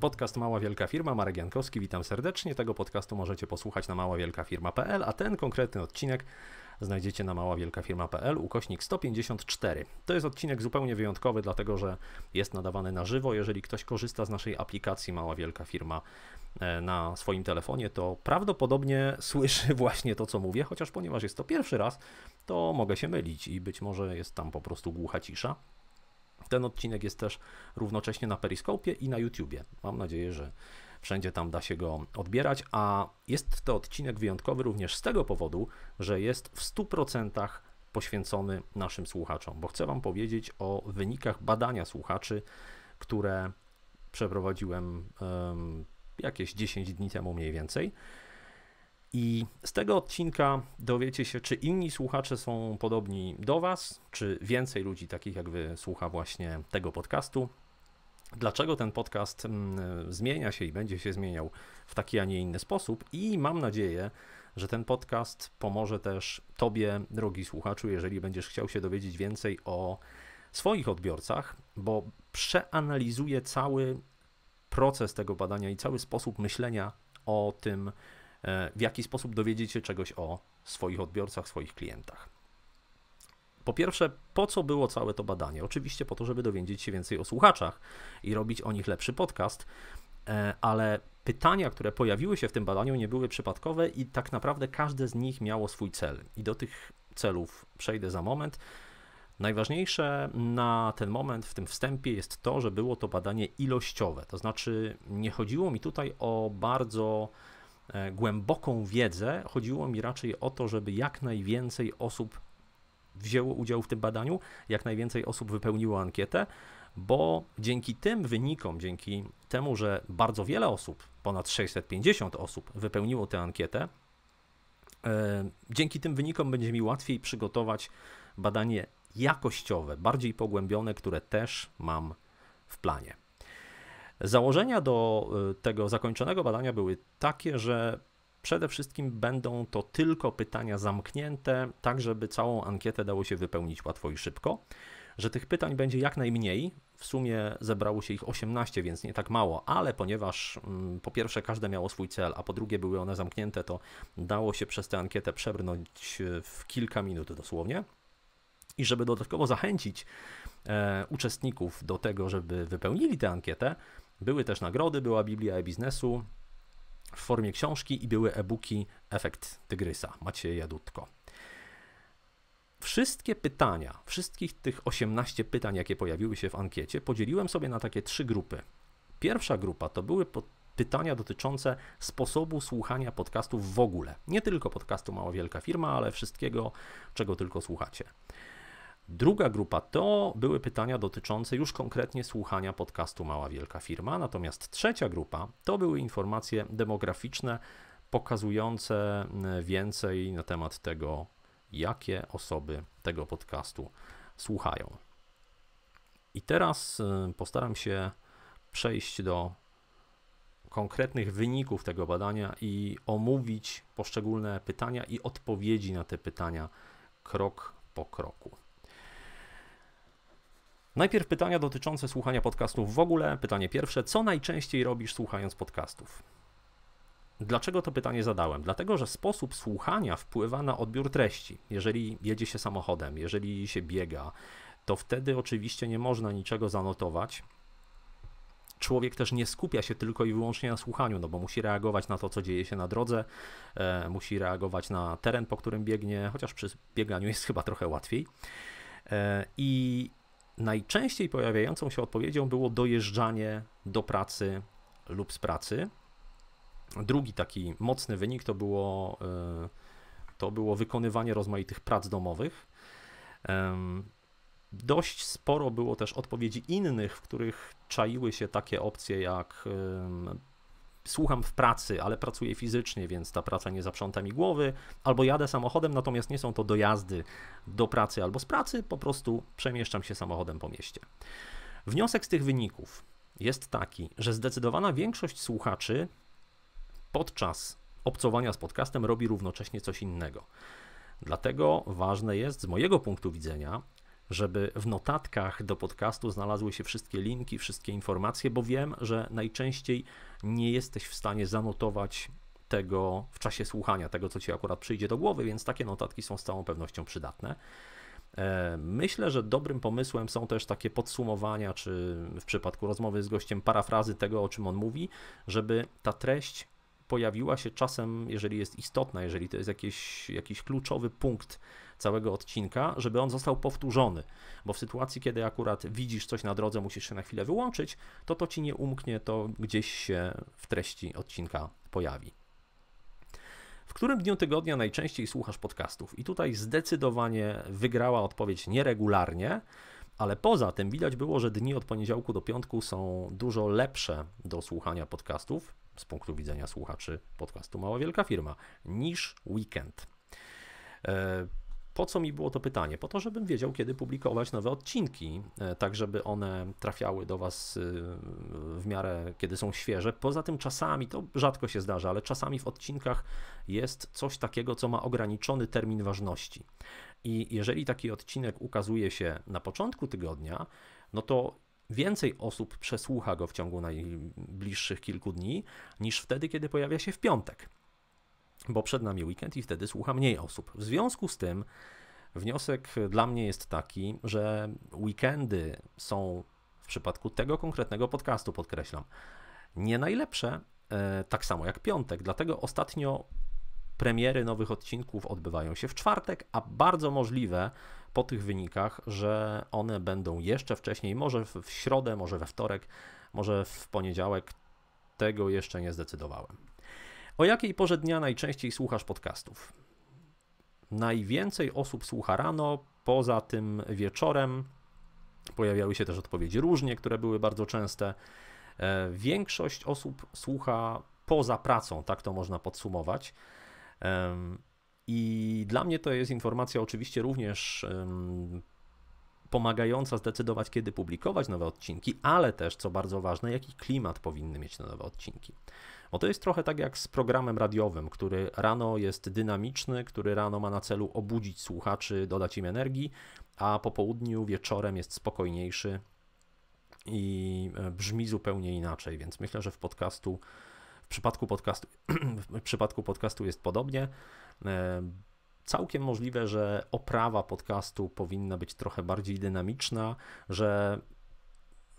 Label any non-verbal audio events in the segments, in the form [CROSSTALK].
Podcast Mała Wielka Firma, Marek Jankowski, witam serdecznie. Tego podcastu możecie posłuchać na maławielkafirma.pl, a ten konkretny odcinek znajdziecie na maławielkafirma.pl ukośnik 154. To jest odcinek zupełnie wyjątkowy, dlatego że jest nadawany na żywo. Jeżeli ktoś korzysta z naszej aplikacji Mała Wielka Firma e, na swoim telefonie, to prawdopodobnie słyszy [LAUGHS] właśnie to, co mówię, chociaż ponieważ jest to pierwszy raz, to mogę się mylić i być może jest tam po prostu głucha cisza. Ten odcinek jest też równocześnie na periskopie i na YouTubie. Mam nadzieję, że wszędzie tam da się go odbierać, a jest to odcinek wyjątkowy również z tego powodu, że jest w 100% poświęcony naszym słuchaczom, bo chcę Wam powiedzieć o wynikach badania słuchaczy, które przeprowadziłem um, jakieś 10 dni temu mniej więcej. I z tego odcinka dowiecie się, czy inni słuchacze są podobni do Was, czy więcej ludzi takich jak Wy słucha właśnie tego podcastu. Dlaczego ten podcast mm, zmienia się i będzie się zmieniał w taki, a nie inny sposób, i mam nadzieję, że ten podcast pomoże też Tobie, drogi słuchaczu, jeżeli będziesz chciał się dowiedzieć więcej o swoich odbiorcach, bo przeanalizuje cały proces tego badania i cały sposób myślenia o tym, E, w jaki sposób dowiedzieć się czegoś o swoich odbiorcach, swoich klientach. Po pierwsze, po co było całe to badanie? Oczywiście po to, żeby dowiedzieć się więcej o słuchaczach i robić o nich lepszy podcast, e, ale pytania, które pojawiły się w tym badaniu, nie były przypadkowe i tak naprawdę każde z nich miało swój cel. I do tych celów przejdę za moment. Najważniejsze na ten moment w tym wstępie jest to, że było to badanie ilościowe, to znaczy nie chodziło mi tutaj o bardzo E, głęboką wiedzę, chodziło mi raczej o to, żeby jak najwięcej osób wzięło udział w tym badaniu, jak najwięcej osób wypełniło ankietę, bo dzięki tym wynikom, dzięki temu, że bardzo wiele osób, ponad 650 osób wypełniło tę ankietę, e, dzięki tym wynikom będzie mi łatwiej przygotować badanie jakościowe, bardziej pogłębione, które też mam w planie. Założenia do y, tego zakończonego badania były takie, że przede wszystkim będą to tylko pytania zamknięte, tak żeby całą ankietę dało się wypełnić łatwo i szybko, że tych pytań będzie jak najmniej. W sumie zebrało się ich 18, więc nie tak mało, ale ponieważ mm, po pierwsze każde miało swój cel, a po drugie były one zamknięte, to dało się przez tę ankietę przebrnąć y, w kilka minut dosłownie. I żeby dodatkowo zachęcić e, uczestników do tego, żeby wypełnili tę ankietę, były też nagrody, była Biblia e-biznesu w formie książki i były e-booki Efekt Tygrysa macie Jadutko. Wszystkie pytania, wszystkich tych 18 pytań, jakie pojawiły się w ankiecie, podzieliłem sobie na takie trzy grupy. Pierwsza grupa to były pytania dotyczące sposobu słuchania podcastów w ogóle. Nie tylko podcastu Mała Wielka Firma, ale wszystkiego, czego tylko słuchacie. Druga grupa to były pytania dotyczące już konkretnie słuchania podcastu Mała Wielka Firma, natomiast trzecia grupa to były informacje demograficzne pokazujące mm, więcej na temat tego, jakie osoby tego podcastu słuchają. I teraz y, postaram się przejść do konkretnych wyników tego badania i omówić poszczególne pytania i odpowiedzi na te pytania krok po kroku. Najpierw pytania dotyczące słuchania podcastów w ogóle. Pytanie pierwsze: co najczęściej robisz słuchając podcastów? Dlaczego to pytanie zadałem? Dlatego, że sposób słuchania wpływa na odbiór treści. Jeżeli jedzie się samochodem, jeżeli się biega, to wtedy oczywiście nie można niczego zanotować. Człowiek też nie skupia się tylko i wyłącznie na słuchaniu, no bo musi reagować na to, co dzieje się na drodze, e, musi reagować na teren, po którym biegnie, chociaż przy bieganiu jest chyba trochę łatwiej. E, I Najczęściej pojawiającą się odpowiedzią było dojeżdżanie do pracy lub z pracy. Drugi taki mocny wynik to było, e, to było wykonywanie rozmaitych prac domowych. Dość sporo było też odpowiedzi innych, w których czaiły się takie opcje jak słucham w pracy, ale pracuję fizycznie, więc ta praca nie zaprząta mi głowy, albo jadę samochodem, natomiast nie są to dojazdy do pracy albo z pracy, po prostu przemieszczam się samochodem po mieście. Wniosek z tych wyników jest taki, że zdecydowana większość słuchaczy podczas obcowania z podcastem robi równocześnie coś innego. Dlatego ważne jest z mojego punktu widzenia, żeby w notatkach do podcastu znalazły się wszystkie linki, wszystkie informacje, bo wiem, że najczęściej nie jesteś w stanie zanotować tego w czasie słuchania, tego co ci akurat przyjdzie do głowy, więc takie notatki są z całą pewnością przydatne. E, myślę, że dobrym pomysłem są też takie podsumowania, czy w przypadku rozmowy z gościem parafrazy tego, o czym on mówi, żeby ta treść pojawiła się czasem, jeżeli jest istotna, jeżeli to jest jakiś, jakiś kluczowy punkt całego odcinka, żeby on został powtórzony. Bo w sytuacji, kiedy akurat widzisz coś na drodze, musisz się na chwilę wyłączyć, to to ci nie umknie, to gdzieś się w treści odcinka pojawi. W którym dniu tygodnia najczęściej słuchasz podcastów? I tutaj zdecydowanie wygrała odpowiedź nieregularnie, ale poza tym widać było, że dni od poniedziałku do piątku są dużo lepsze do słuchania podcastów z punktu widzenia słuchaczy podcastu Mała Wielka Firma niż weekend. E, po co mi było to pytanie? Po to, żebym wiedział, kiedy publikować nowe odcinki, e, tak żeby one trafiały do Was e, w miarę, kiedy są świeże. Poza tym czasami, to rzadko się zdarza, ale czasami w odcinkach jest coś takiego, co ma ograniczony termin ważności. I jeżeli taki odcinek ukazuje się na początku tygodnia, no to więcej osób przesłucha go w ciągu najbliższych kilku dni niż wtedy, kiedy pojawia się w piątek bo przed nami weekend i wtedy słucha mniej osób. W związku z tym wniosek dla mnie jest taki, że weekendy są w przypadku tego konkretnego podcastu, podkreślam, nie najlepsze, e, tak samo jak piątek. Dlatego ostatnio premiery nowych odcinków odbywają się w czwartek, a bardzo możliwe po tych wynikach, że one będą jeszcze wcześniej, może w środę, może we wtorek, może w poniedziałek. Tego jeszcze nie zdecydowałem. O jakiej porze dnia najczęściej słuchasz podcastów? Najwięcej osób słucha rano, poza tym wieczorem. Pojawiały się też odpowiedzi różnie, które były bardzo częste. E, większość osób słucha poza pracą, tak to można podsumować. I dla mnie to jest informacja oczywiście również pomagająca zdecydować, kiedy publikować nowe odcinki, ale też, co bardzo ważne, jaki klimat powinny mieć te nowe odcinki. Bo to jest trochę tak jak z programem radiowym, który rano jest dynamiczny, który rano ma na celu obudzić słuchaczy, dodać im energii, a po południu wieczorem jest spokojniejszy i e, brzmi zupełnie inaczej. Więc myślę, że w podcastu w przypadku podcastu [CLEARS THROAT] w przypadku podcastu jest podobnie. E, całkiem możliwe, że oprawa podcastu powinna być trochę bardziej dynamiczna, że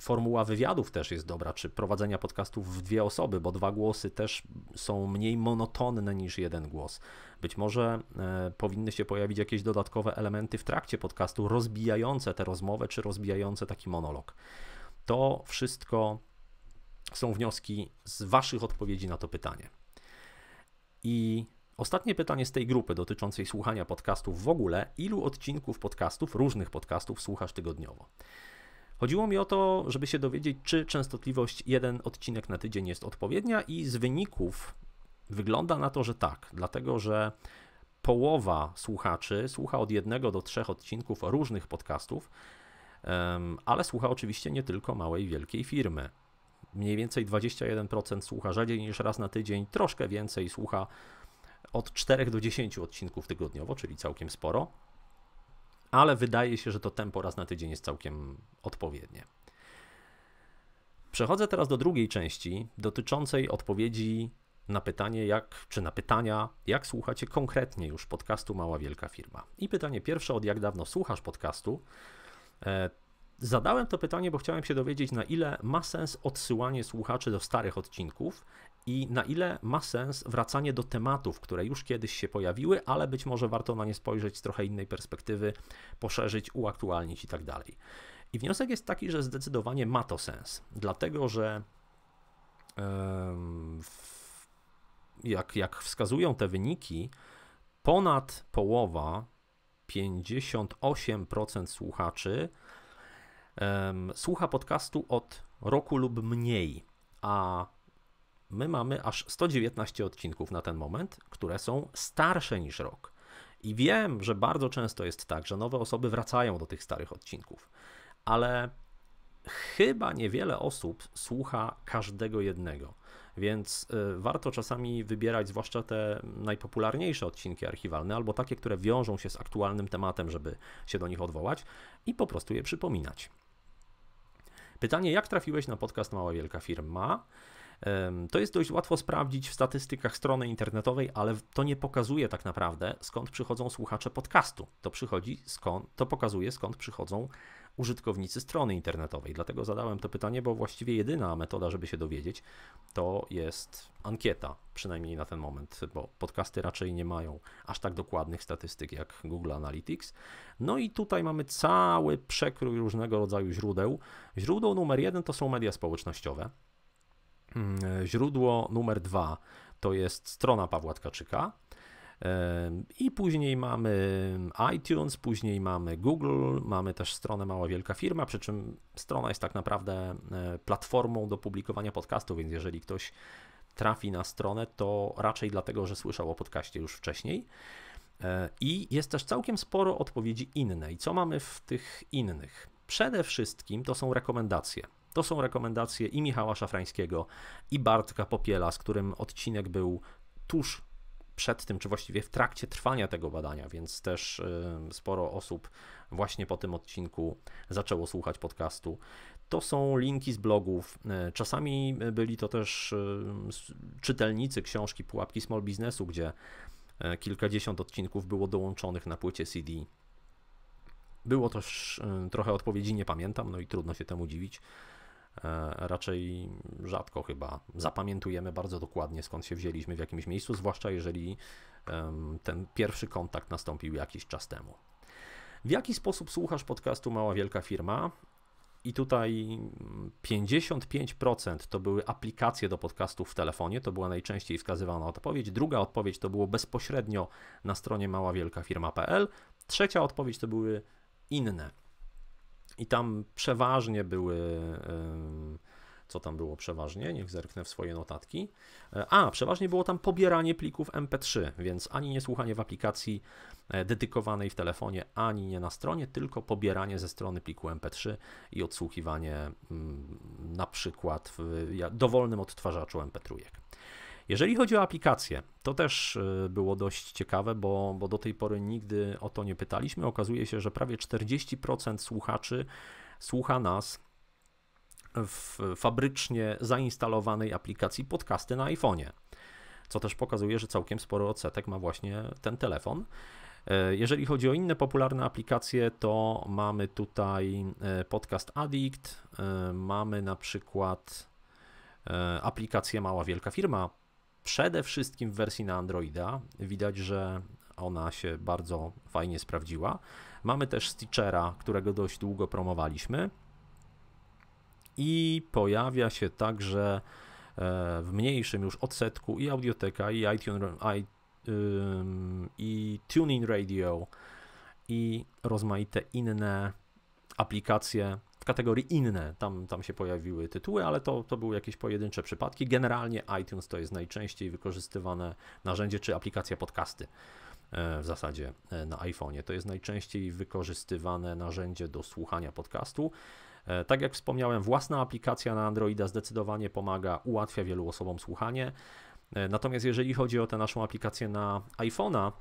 formuła wywiadów też jest dobra, czy prowadzenia podcastów w dwie osoby, bo dwa głosy też są mniej monotonne niż jeden głos. Być może e, powinny się pojawić jakieś dodatkowe elementy w trakcie podcastu, rozbijające tę rozmowę, czy rozbijające taki monolog. To wszystko są wnioski z Waszych odpowiedzi na to pytanie. I Ostatnie pytanie z tej grupy dotyczącej słuchania podcastów w ogóle. Ilu odcinków podcastów, różnych podcastów słuchasz tygodniowo? Chodziło mi o to, żeby się dowiedzieć, czy częstotliwość jeden odcinek na tydzień jest odpowiednia, i z wyników wygląda na to, że tak, dlatego że połowa słuchaczy słucha od jednego do trzech odcinków różnych podcastów, ale słucha oczywiście nie tylko małej, wielkiej firmy. Mniej więcej 21% słucha rzadziej niż raz na tydzień, troszkę więcej słucha od 4 do 10 odcinków tygodniowo, czyli całkiem sporo ale wydaje się, że to tempo raz na tydzień jest całkiem odpowiednie. Przechodzę teraz do drugiej części dotyczącej odpowiedzi na pytanie, jak, czy na pytania, jak słuchacie konkretnie już podcastu Mała Wielka Firma. I pytanie pierwsze, od jak dawno słuchasz podcastu? E, zadałem to pytanie, bo chciałem się dowiedzieć, na ile ma sens odsyłanie słuchaczy do starych odcinków i na ile ma sens wracanie do tematów, które już kiedyś się pojawiły, ale być może warto na nie spojrzeć z trochę innej perspektywy, poszerzyć, uaktualnić i tak dalej. I wniosek jest taki, że zdecydowanie ma to sens, dlatego że jak, jak wskazują te wyniki, ponad połowa, 58% słuchaczy, słucha podcastu od roku lub mniej, a my mamy aż 119 odcinków na ten moment, które są starsze niż rok. I wiem, że bardzo często jest tak, że nowe osoby wracają do tych starych odcinków, ale chyba niewiele osób słucha każdego jednego. Więc y, warto czasami wybierać zwłaszcza te najpopularniejsze odcinki archiwalne, albo takie, które wiążą się z aktualnym tematem, żeby się do nich odwołać i po prostu je przypominać. Pytanie, jak trafiłeś na podcast Mała Wielka Firma? To jest dość łatwo sprawdzić w statystykach strony internetowej, ale to nie pokazuje tak naprawdę, skąd przychodzą słuchacze podcastu. To przychodzi skąd, to pokazuje skąd przychodzą użytkownicy strony internetowej. Dlatego zadałem to pytanie, bo właściwie jedyna metoda, żeby się dowiedzieć, to jest ankieta, przynajmniej na ten moment, bo podcasty raczej nie mają aż tak dokładnych statystyk jak Google Analytics. No i tutaj mamy cały przekrój różnego rodzaju źródeł. Źródło numer jeden to są media społecznościowe. Mm, e, źródło numer dwa to jest strona Pawła Tkaczyka. E, I później mamy iTunes, później mamy Google, mamy też stronę Mała Wielka Firma, przy czym strona jest tak naprawdę e, platformą do publikowania podcastów, więc jeżeli ktoś trafi na stronę, to raczej dlatego, że słyszał o podcaście już wcześniej. I jest też całkiem sporo odpowiedzi innej. Co mamy w tych innych? Przede wszystkim to są rekomendacje. To są rekomendacje i Michała Szafrańskiego, i Bartka Popiela, z którym odcinek był tuż przed tym, czy właściwie w trakcie trwania tego badania, więc też y, sporo osób właśnie po tym odcinku zaczęło słuchać podcastu. To są linki z blogów. Y, czasami byli to też y, czytelnicy książki Pułapki Small Businessu, gdzie kilkadziesiąt odcinków było dołączonych na płycie CD. Było też trochę odpowiedzi, nie pamiętam, no i trudno się temu dziwić. E, raczej rzadko chyba zapamiętujemy bardzo dokładnie skąd się wzięliśmy w jakimś miejscu, zwłaszcza jeżeli ten pierwszy kontakt nastąpił jakiś czas temu. W jaki sposób słuchasz podcastu Mała Wielka Firma? I tutaj 55% to były aplikacje do podcastów w telefonie, to była najczęściej wskazywana odpowiedź. Druga odpowiedź to było bezpośrednio na stronie maławielkafirma.pl. Trzecia odpowiedź to były inne i tam przeważnie były. Co tam było przeważnie? Niech zerknę w swoje notatki. E, a, przeważnie było tam pobieranie plików MP3, więc ani nie słuchanie w aplikacji e, dedykowanej w telefonie, ani nie na stronie, tylko pobieranie ze strony pliku MP3 i odsłuchiwanie mm, na przykład w dowolnym odtwarzaczu MP3. Jeżeli chodzi o aplikacje, to też y, było dość ciekawe, bo, bo do tej pory nigdy o to nie pytaliśmy. Okazuje się, że prawie 40% słuchaczy słucha nas w fabrycznie zainstalowanej aplikacji podcasty na iPhone'ie, co też pokazuje, że całkiem sporo odsetek ma właśnie ten telefon. E, jeżeli chodzi o inne popularne aplikacje, to mamy tutaj e, Podcast Addict, e, mamy na przykład aplikację Mała Wielka Firma, Przede wszystkim w wersji na Androida widać, że ona się bardzo fajnie sprawdziła. Mamy też Stitchera, którego dość długo promowaliśmy. I pojawia się także e, w mniejszym już odsetku i audioteka, i iTunes, i, i TuneIn Radio, i rozmaite inne aplikacje w kategorii inne. Tam, tam się pojawiły tytuły, ale to, to były jakieś pojedyncze przypadki. Generalnie iTunes to jest najczęściej wykorzystywane narzędzie czy aplikacja podcasty. E, w zasadzie e, na iPhone'ie. To jest najczęściej wykorzystywane narzędzie do słuchania podcastu. E, tak jak wspomniałem, własna aplikacja na Androida zdecydowanie pomaga, ułatwia wielu osobom słuchanie. Natomiast jeżeli chodzi o tę naszą aplikację na iPhone'a,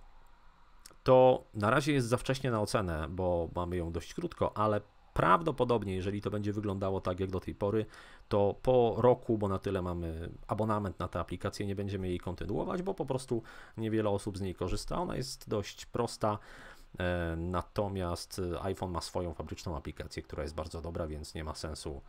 to na razie jest za wcześnie na ocenę, bo mamy ją dość krótko, ale prawdopodobnie, jeżeli to będzie wyglądało tak jak do tej pory, to po roku, bo na tyle mamy abonament na tę aplikację, nie będziemy jej kontynuować, bo po prostu niewiele osób z niej korzysta. Ona jest dość prosta. E, natomiast iPhone ma swoją fabryczną aplikację, która jest bardzo dobra, więc nie ma sensu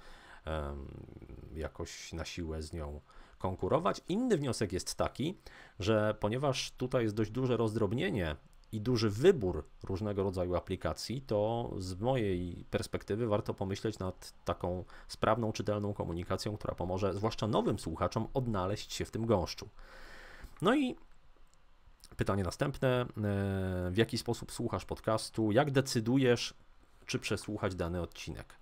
jakoś na siłę z nią konkurować. Inny wniosek jest taki, że ponieważ tutaj jest dość duże rozdrobnienie i duży wybór różnego rodzaju aplikacji, to z mojej perspektywy warto pomyśleć nad taką sprawną, czytelną komunikacją, która pomoże zwłaszcza nowym słuchaczom odnaleźć się w tym gąszczu. No i pytanie następne: e, w jaki sposób słuchasz podcastu? Jak decydujesz, czy przesłuchać dany odcinek?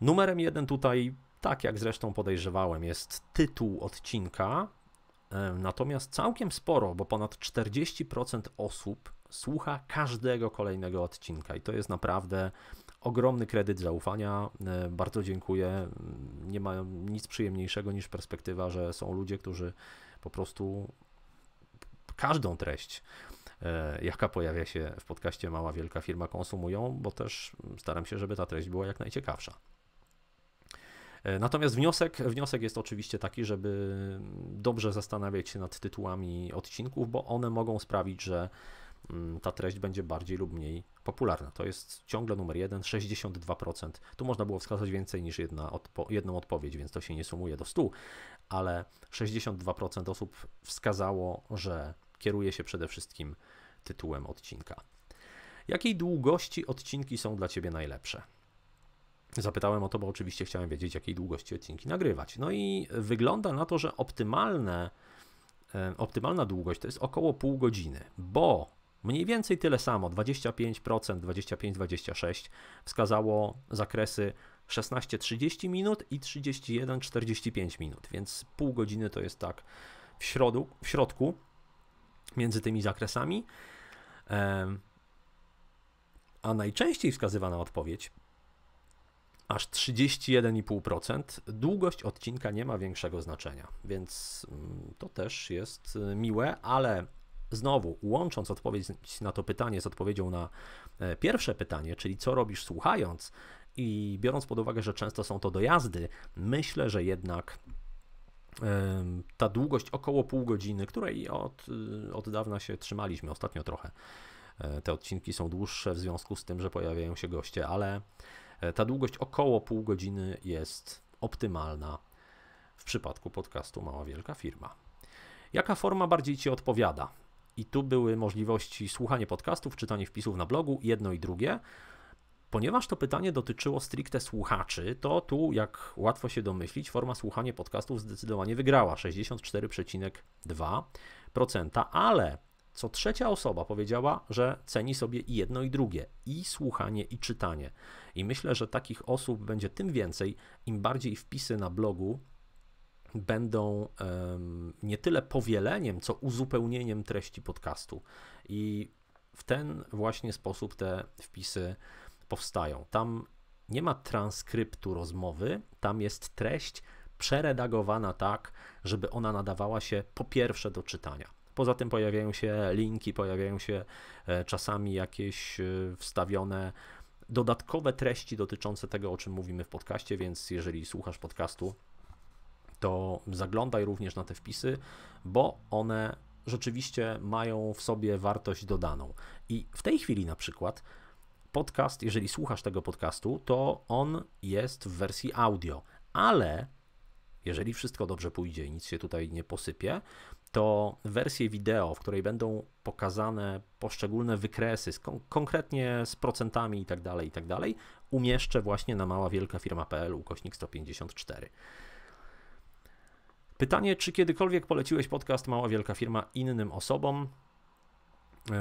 Numerem jeden tutaj, tak jak zresztą podejrzewałem, jest tytuł odcinka E, natomiast całkiem sporo, bo ponad 40% osób słucha każdego kolejnego odcinka i to jest naprawdę ogromny kredyt zaufania. E, bardzo dziękuję. Mm, nie ma nic przyjemniejszego niż perspektywa, że są ludzie, którzy po prostu każdą treść, e, jaka pojawia się w podcaście Mała Wielka Firma, konsumują, bo też staram się, żeby ta treść była jak najciekawsza. E, natomiast wniosek, wniosek jest oczywiście taki, żeby dobrze zastanawiać się nad tytułami odcinków, bo one mogą sprawić, że mm, ta treść będzie bardziej lub mniej popularna. To jest ciągle numer jeden, 62%. Tu można było wskazać więcej niż jedna odpo jedną odpowiedź, więc to się nie sumuje do 100, ale 62% osób wskazało, że kieruje się przede wszystkim tytułem odcinka. Jakiej długości odcinki są dla Ciebie najlepsze? Zapytałem o to, bo oczywiście chciałem wiedzieć, jakiej długości odcinki nagrywać. No i wygląda na to, że optymalne, e, optymalna długość to jest około pół godziny, bo mniej więcej tyle samo 25%, 25-26 wskazało zakresy 16-30 minut i 31-45 minut, więc pół godziny to jest tak w, środu, w środku między tymi zakresami. E, a najczęściej wskazywana odpowiedź aż 31,5%. Długość odcinka nie ma większego znaczenia, więc mm, to też jest y, miłe, ale znowu łącząc odpowiedź na to pytanie z odpowiedzią na e, pierwsze pytanie, czyli co robisz słuchając, i biorąc pod uwagę, że często są to dojazdy, myślę, że jednak ta długość około pół godziny, której od, y, od dawna się trzymaliśmy, ostatnio trochę. E, te odcinki są dłuższe w związku z tym, że pojawiają się goście, ale E, ta długość około pół godziny jest optymalna w przypadku podcastu Mała Wielka Firma. Jaka forma bardziej Ci odpowiada? I tu były możliwości słuchanie podcastów, czytanie wpisów na blogu, jedno i drugie. Ponieważ to pytanie dotyczyło stricte słuchaczy, to tu, jak łatwo się domyślić, forma słuchania podcastów zdecydowanie wygrała 64,2%, ale co trzecia osoba powiedziała, że ceni sobie i jedno i drugie, i słuchanie, i czytanie. I myślę, że takich osób będzie tym więcej, im bardziej wpisy na blogu będą um, nie tyle powieleniem, co uzupełnieniem treści podcastu. I w ten właśnie sposób te wpisy powstają. Tam nie ma transkryptu rozmowy, tam jest treść przeredagowana tak, żeby ona nadawała się po pierwsze do czytania. Poza tym pojawiają się linki, pojawiają się e, czasami jakieś e, wstawione dodatkowe treści dotyczące tego, o czym mówimy w podcaście, więc jeżeli słuchasz podcastu, to zaglądaj również na te wpisy, bo one rzeczywiście mają w sobie wartość dodaną. I w tej chwili na przykład podcast, jeżeli słuchasz tego podcastu, to on jest w wersji audio, ale jeżeli wszystko dobrze pójdzie i nic się tutaj nie posypie, to wersję wideo, w której będą pokazane poszczególne wykresy, z kon konkretnie z procentami itd., tak itd., tak umieszczę właśnie na mała wielka firma.pl ukośnik 154. Pytanie, czy kiedykolwiek poleciłeś podcast Mała Wielka Firma innym osobom? Eee,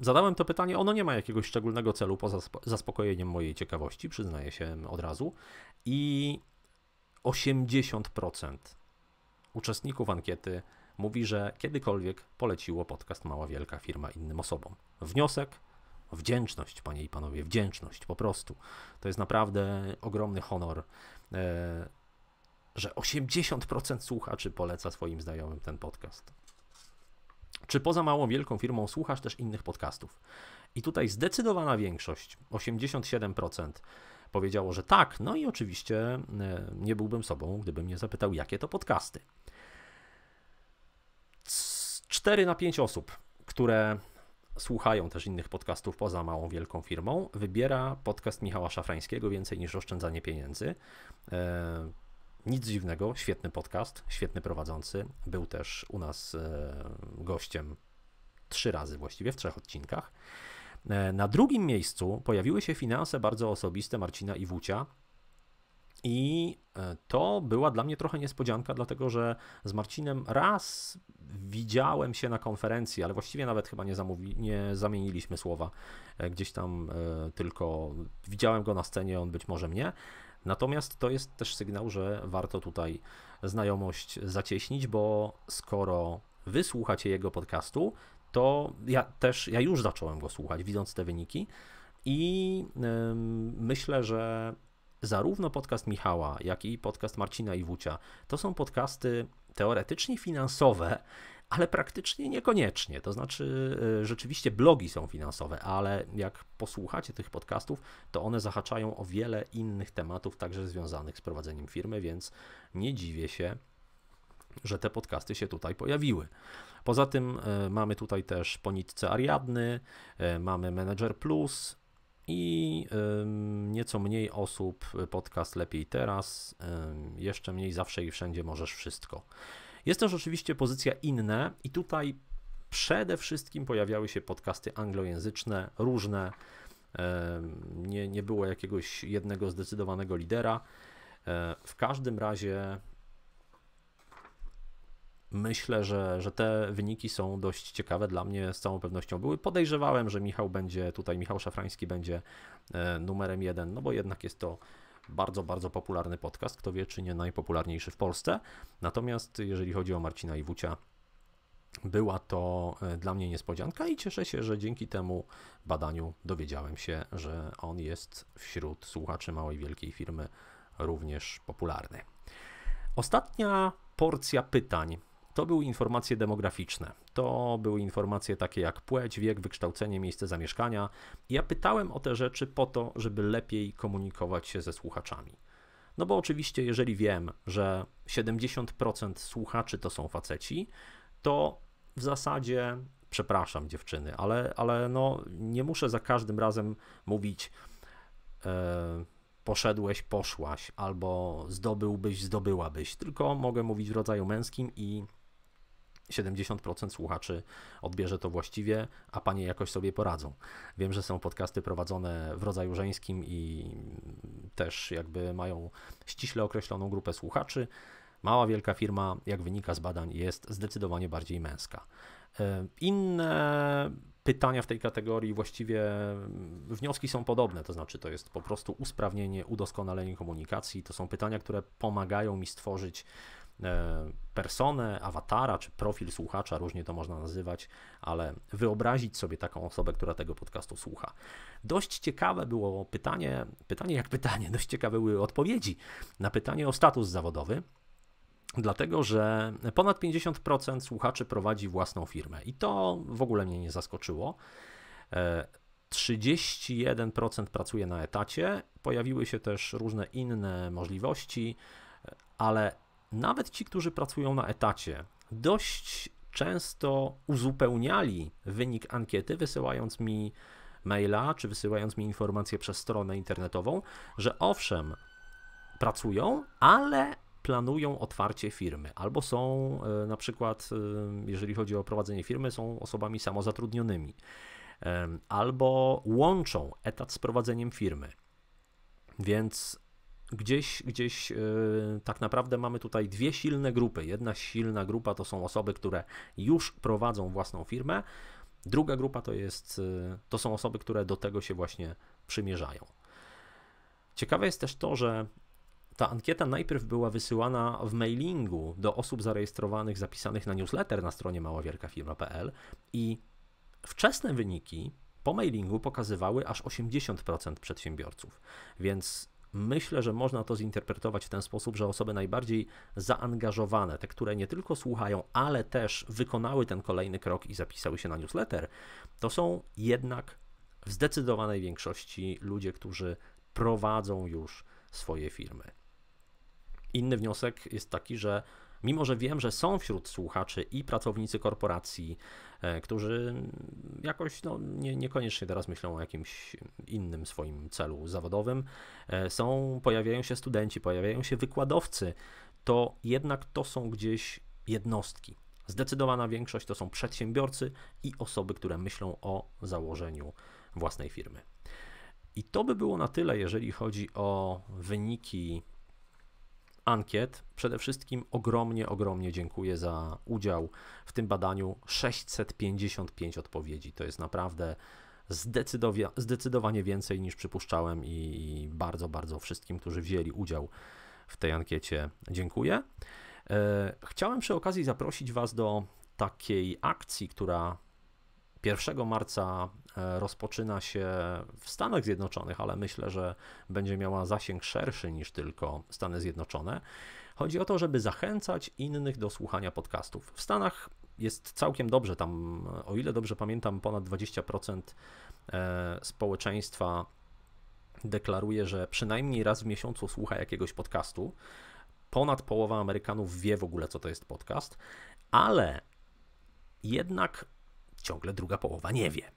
zadałem to pytanie, ono nie ma jakiegoś szczególnego celu poza zaspokojeniem mojej ciekawości, przyznaję się od razu. I 80% uczestników ankiety mówi, że kiedykolwiek poleciło podcast Mała Wielka Firma innym osobom. Wniosek? Wdzięczność, panie i panowie, wdzięczność po prostu. To jest naprawdę ogromny honor, e, że 80% słuchaczy poleca swoim znajomym ten podcast. Czy poza małą wielką firmą słuchasz też innych podcastów? I tutaj zdecydowana większość, 87%, powiedziało, że tak. No i oczywiście e, nie byłbym sobą, gdybym nie zapytał, jakie to podcasty. 4 na 5 osób, które słuchają też innych podcastów poza małą, wielką firmą, wybiera podcast Michała Szafrańskiego więcej niż oszczędzanie pieniędzy. E, nic dziwnego, świetny podcast, świetny prowadzący. Był też u nas e, gościem trzy razy właściwie, w trzech odcinkach. E, na drugim miejscu pojawiły się finanse bardzo osobiste Marcina Iwucia, i e, to była dla mnie trochę niespodzianka, dlatego że z Marcinem raz widziałem się na konferencji, ale właściwie nawet chyba nie, zamówi, nie zamieniliśmy słowa. E, gdzieś tam e, tylko widziałem go na scenie, on być może mnie. Natomiast to jest też sygnał, że warto tutaj znajomość zacieśnić, bo skoro wysłuchacie jego podcastu, to ja też, ja już zacząłem go słuchać, widząc te wyniki i myślę, że zarówno podcast Michała, jak i podcast Marcina Iwucia to są podcasty teoretycznie finansowe, ale praktycznie niekoniecznie. To znaczy, y, rzeczywiście blogi są finansowe, ale jak posłuchacie tych podcastów, to one zahaczają o wiele innych tematów, także związanych z prowadzeniem firmy, więc nie dziwię się, że te podcasty się tutaj pojawiły. Poza tym y, mamy tutaj też ponitce Ariadny, y, mamy Manager Plus, i nieco mniej osób, y, podcast lepiej teraz, jeszcze mniej zawsze i wszędzie możesz wszystko. Jest też oczywiście pozycja inne i tutaj przede wszystkim pojawiały się podcasty anglojęzyczne, różne, nie, nie było jakiegoś jednego zdecydowanego lidera. E, w każdym razie myślę, że, że te wyniki są dość ciekawe dla mnie z całą pewnością były. Podejrzewałem, że Michał będzie tutaj, Michał Szafrański będzie e, numerem jeden, no bo jednak jest to bardzo, bardzo popularny podcast, kto wie, czy nie najpopularniejszy w Polsce. Natomiast jeżeli chodzi o Marcina Iwucia, była to e, dla mnie niespodzianka i cieszę się, że dzięki temu badaniu dowiedziałem się, że on jest wśród słuchaczy małej wielkiej firmy również popularny. Ostatnia porcja pytań to były informacje demograficzne. To były informacje takie jak płeć, wiek, wykształcenie, miejsce zamieszkania. Ja pytałem o te rzeczy po to, żeby lepiej komunikować się ze słuchaczami. No bo oczywiście, jeżeli wiem, że 70% słuchaczy to są faceci, to w zasadzie, przepraszam dziewczyny, ale, ale no, nie muszę za każdym razem mówić. E, poszedłeś, poszłaś, albo zdobyłbyś, zdobyłabyś, tylko mogę mówić w rodzaju męskim i 70% słuchaczy odbierze to właściwie, a panie jakoś sobie poradzą. Wiem, że są podcasty prowadzone w rodzaju żeńskim i też jakby mają ściśle określoną grupę słuchaczy. Mała, wielka firma, jak wynika z badań, jest zdecydowanie bardziej męska. E, inne pytania w tej kategorii, właściwie wnioski są podobne, to znaczy to jest po prostu usprawnienie, udoskonalenie komunikacji. To są pytania, które pomagają mi stworzyć E, personę, awatara czy profil słuchacza, różnie to można nazywać, ale wyobrazić sobie taką osobę, która tego podcastu słucha. Dość ciekawe było pytanie, pytanie jak pytanie, dość ciekawe były odpowiedzi na pytanie o status zawodowy. Dlatego, że ponad 50% słuchaczy prowadzi własną firmę i to w ogóle mnie nie zaskoczyło. 31% e, pracuje na etacie. Pojawiły się też różne inne możliwości, e, ale nawet ci, którzy pracują na etacie, dość często uzupełniali wynik ankiety, wysyłając mi maila czy wysyłając mi informację przez stronę internetową, że owszem, pracują, ale planują otwarcie firmy albo są e, na przykład, e, jeżeli chodzi o prowadzenie firmy, są osobami samozatrudnionymi e, albo łączą etat z prowadzeniem firmy. Więc gdzieś, gdzieś yy, tak naprawdę mamy tutaj dwie silne grupy. Jedna silna grupa to są osoby, które już prowadzą własną firmę, druga grupa to, jest, yy, to są osoby, które do tego się właśnie przymierzają. Ciekawe jest też to, że ta ankieta najpierw była wysyłana w mailingu do osób zarejestrowanych, zapisanych na newsletter na stronie małowielkafirma.pl i wczesne wyniki po mailingu pokazywały aż 80% przedsiębiorców. Więc Myślę, że można to zinterpretować w ten sposób, że osoby najbardziej zaangażowane, te, które nie tylko słuchają, ale też wykonały ten kolejny krok i zapisały się na newsletter, to są jednak w zdecydowanej większości ludzie, którzy prowadzą już swoje firmy. Inny wniosek jest taki, że mimo że wiem, że są wśród słuchaczy i pracownicy korporacji, e, którzy jakoś no, nie, niekoniecznie teraz myślą o jakimś innym swoim celu zawodowym, e, są, pojawiają się studenci, pojawiają się wykładowcy, to jednak to są gdzieś jednostki. Zdecydowana większość to są przedsiębiorcy i osoby, które myślą o założeniu własnej firmy. I to by było na tyle, jeżeli chodzi o wyniki ankiet. Przede wszystkim ogromnie, ogromnie dziękuję za udział w tym badaniu. 655 odpowiedzi to jest naprawdę zdecydowanie więcej niż przypuszczałem i bardzo, bardzo wszystkim, którzy wzięli udział w tej ankiecie dziękuję. E, chciałem przy okazji zaprosić Was do takiej akcji, która 1 marca e, rozpoczyna się w Stanach Zjednoczonych, ale myślę, że będzie miała zasięg szerszy niż tylko Stany Zjednoczone. Chodzi o to, żeby zachęcać innych do słuchania podcastów. W Stanach jest całkiem dobrze, tam o ile dobrze pamiętam, ponad 20% e, społeczeństwa deklaruje, że przynajmniej raz w miesiącu słucha jakiegoś podcastu. Ponad połowa Amerykanów wie w ogóle, co to jest podcast, ale jednak ciągle druga połowa nie wie.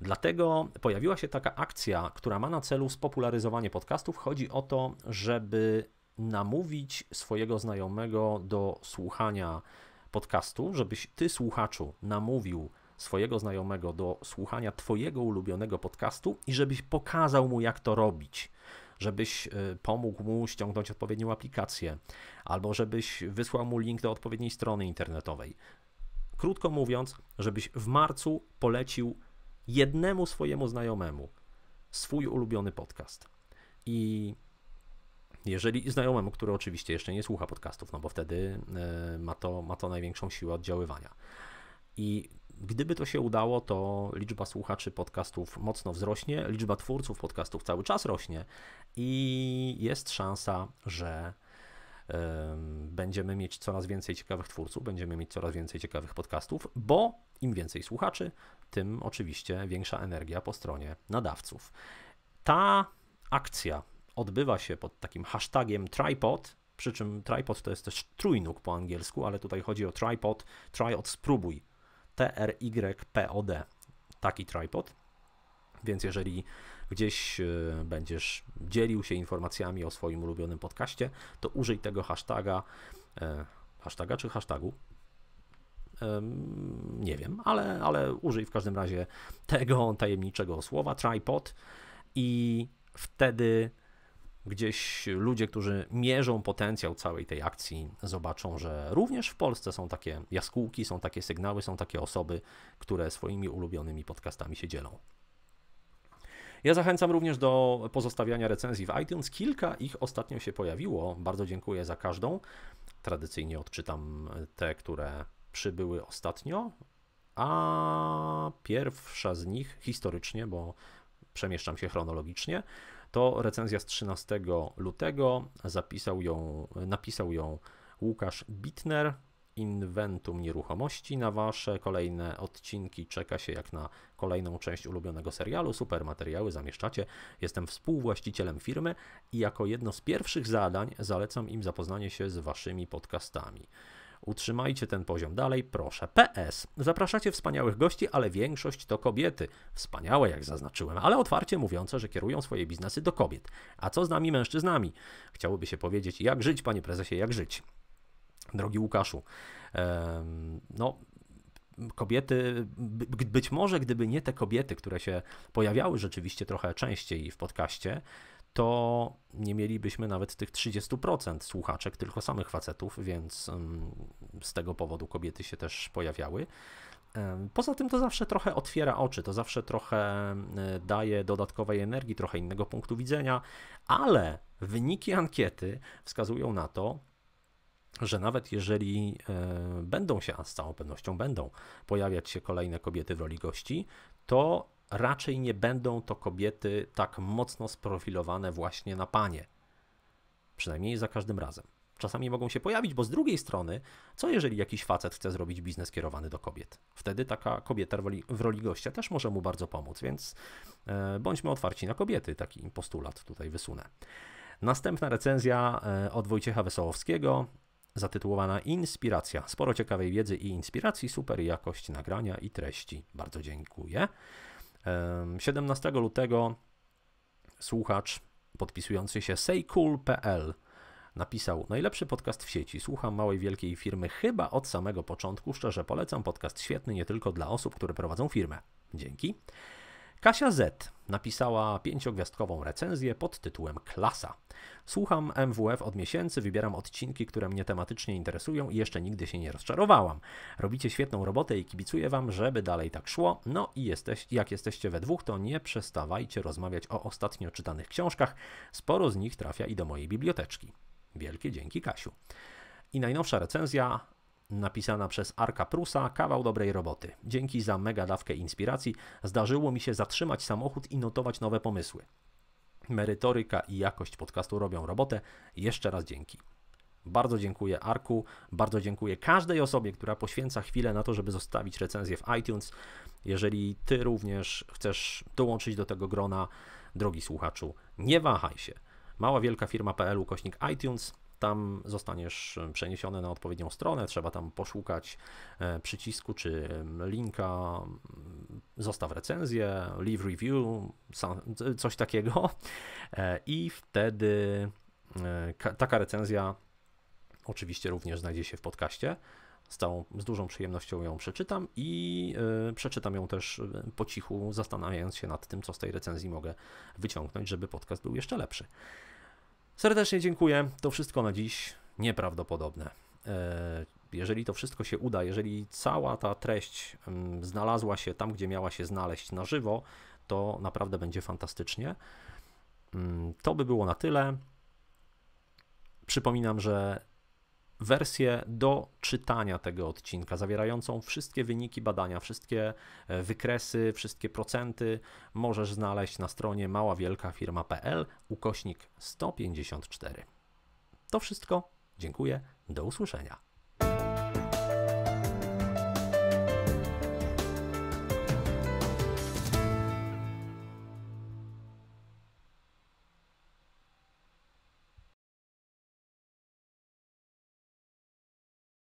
Dlatego pojawiła się taka akcja, która ma na celu spopularyzowanie podcastów. Chodzi o to, żeby namówić swojego znajomego do słuchania podcastu, żebyś ty, słuchaczu, namówił swojego znajomego do słuchania Twojego ulubionego podcastu i żebyś pokazał mu, jak to robić. Żebyś y, pomógł mu ściągnąć odpowiednią aplikację, albo żebyś wysłał mu link do odpowiedniej strony internetowej, Krótko mówiąc, żebyś w marcu polecił jednemu swojemu znajomemu swój ulubiony podcast. I jeżeli znajomemu, który oczywiście jeszcze nie słucha podcastów, no bo wtedy e, ma to, ma to największą siłę oddziaływania. I gdyby to się udało, to liczba słuchaczy podcastów mocno wzrośnie, liczba twórców podcastów cały czas rośnie i jest szansa, że Będziemy mieć coraz więcej ciekawych twórców, będziemy mieć coraz więcej ciekawych podcastów, bo im więcej słuchaczy, tym oczywiście większa energia po stronie nadawców. Ta akcja odbywa się pod takim hashtagiem tripod, przy czym tripod to jest też trójnóg po angielsku, ale tutaj chodzi o tripod, try od spróbuj, T-R-Y-P-O-D, taki tripod. Więc jeżeli gdzieś y, będziesz dzielił się informacjami o swoim ulubionym podcaście, to użyj tego hashtaga. E, hashtaga czy hashtagu? Nie wiem, ale, ale użyj w każdym razie tego tajemniczego słowa tripod i wtedy gdzieś ludzie, którzy mierzą potencjał całej tej akcji, zobaczą, że również w Polsce są takie jaskółki, są takie sygnały, są takie osoby, które swoimi ulubionymi podcastami się dzielą. Ja zachęcam również do pozostawiania recenzji w iTunes. Kilka ich ostatnio się pojawiło. Bardzo dziękuję za każdą. Tradycyjnie odczytam te, które przybyły ostatnio. A pierwsza z nich historycznie, bo przemieszczam się chronologicznie, to recenzja z 13 lutego. Zapisał ją, napisał ją Łukasz Bitner, inwentum nieruchomości. Na Wasze kolejne odcinki czeka się jak na kolejną część ulubionego serialu. Super materiały zamieszczacie. Jestem współwłaścicielem firmy i jako jedno z pierwszych zadań zalecam im zapoznanie się z Waszymi podcastami. Utrzymajcie ten poziom dalej, proszę. PS. Zapraszacie wspaniałych gości, ale większość to kobiety. Wspaniałe, jak zaznaczyłem, ale otwarcie mówiące, że kierują swoje biznesy do kobiet. A co z nami, mężczyznami? Chciałoby się powiedzieć, jak żyć, panie prezesie, jak żyć. Drogi Łukaszu, no, kobiety, być może gdyby nie te kobiety, które się pojawiały rzeczywiście trochę częściej w podcaście, to nie mielibyśmy nawet tych 30% słuchaczek, tylko samych facetów, więc z tego powodu kobiety się też pojawiały. Poza tym to zawsze trochę otwiera oczy, to zawsze trochę e, daje dodatkowej energii, trochę innego punktu widzenia, ale wyniki ankiety wskazują na to, że nawet jeżeli e, będą się, a z całą pewnością będą, pojawiać się kolejne kobiety w roli gości, to raczej nie będą to kobiety tak mocno sprofilowane właśnie na panie. Przynajmniej za każdym razem. Czasami mogą się pojawić, bo z drugiej strony, co jeżeli jakiś facet chce zrobić biznes kierowany do kobiet? Wtedy taka kobieta w roli, w roli gościa też może mu bardzo pomóc, więc e, bądźmy otwarci na kobiety. Taki postulat tutaj wysunę. Następna recenzja e, od Wojciecha Wesołowskiego zatytułowana Inspiracja. Sporo ciekawej wiedzy i inspiracji, super jakość nagrania i treści. Bardzo dziękuję. 17 lutego słuchacz podpisujący się sejcool.pl napisał Najlepszy podcast w sieci. Słucham małej, wielkiej firmy chyba od samego początku. Szczerze polecam. Podcast świetny nie tylko dla osób, które prowadzą firmę. Dzięki. Kasia Z. Napisała pięciogwiazdkową recenzję pod tytułem Klasa. Słucham MWF od miesięcy, wybieram odcinki, które mnie tematycznie interesują i jeszcze nigdy się nie rozczarowałam. Robicie świetną robotę i kibicuję wam, żeby dalej tak szło. No i jesteś, jak jesteście we dwóch, to nie przestawajcie rozmawiać o ostatnio czytanych książkach. Sporo z nich trafia i do mojej biblioteczki. Wielkie dzięki, Kasiu. I najnowsza recenzja napisana przez Arka Prusa, kawał dobrej roboty. Dzięki za mega dawkę inspiracji zdarzyło mi się zatrzymać samochód i notować nowe pomysły. Merytoryka i jakość podcastu robią robotę. Jeszcze raz dzięki. Bardzo dziękuję Arku, bardzo dziękuję każdej osobie, która poświęca chwilę na to, żeby zostawić recenzję w iTunes. Jeżeli ty również chcesz dołączyć do tego grona, drogi słuchaczu, nie wahaj się. Mała wielka firma.pl ukośnik iTunes tam zostaniesz e, przeniesiony na odpowiednią stronę, trzeba tam poszukać e, przycisku czy linka, mm, zostaw recenzję, leave review, coś takiego [LAUGHS] e, i wtedy taka recenzja oczywiście również znajdzie się w podcaście. Z, całą, z dużą przyjemnością ją przeczytam i przeczytam ją też po cichu, zastanawiając się nad tym, co z tej recenzji mogę wyciągnąć, żeby podcast był jeszcze lepszy. Serdecznie dziękuję. To wszystko na dziś. Nieprawdopodobne. E, jeżeli to wszystko się uda, jeżeli cała ta treść mm, znalazła się tam, gdzie miała się znaleźć na żywo, to naprawdę będzie fantastycznie. Mm, to by było na tyle. Przypominam, że wersję do czytania tego odcinka, zawierającą wszystkie wyniki badania, wszystkie e, wykresy, wszystkie procenty, możesz znaleźć na stronie maławielkafirma.pl ukośnik 154. To wszystko. Dziękuję. Do usłyszenia.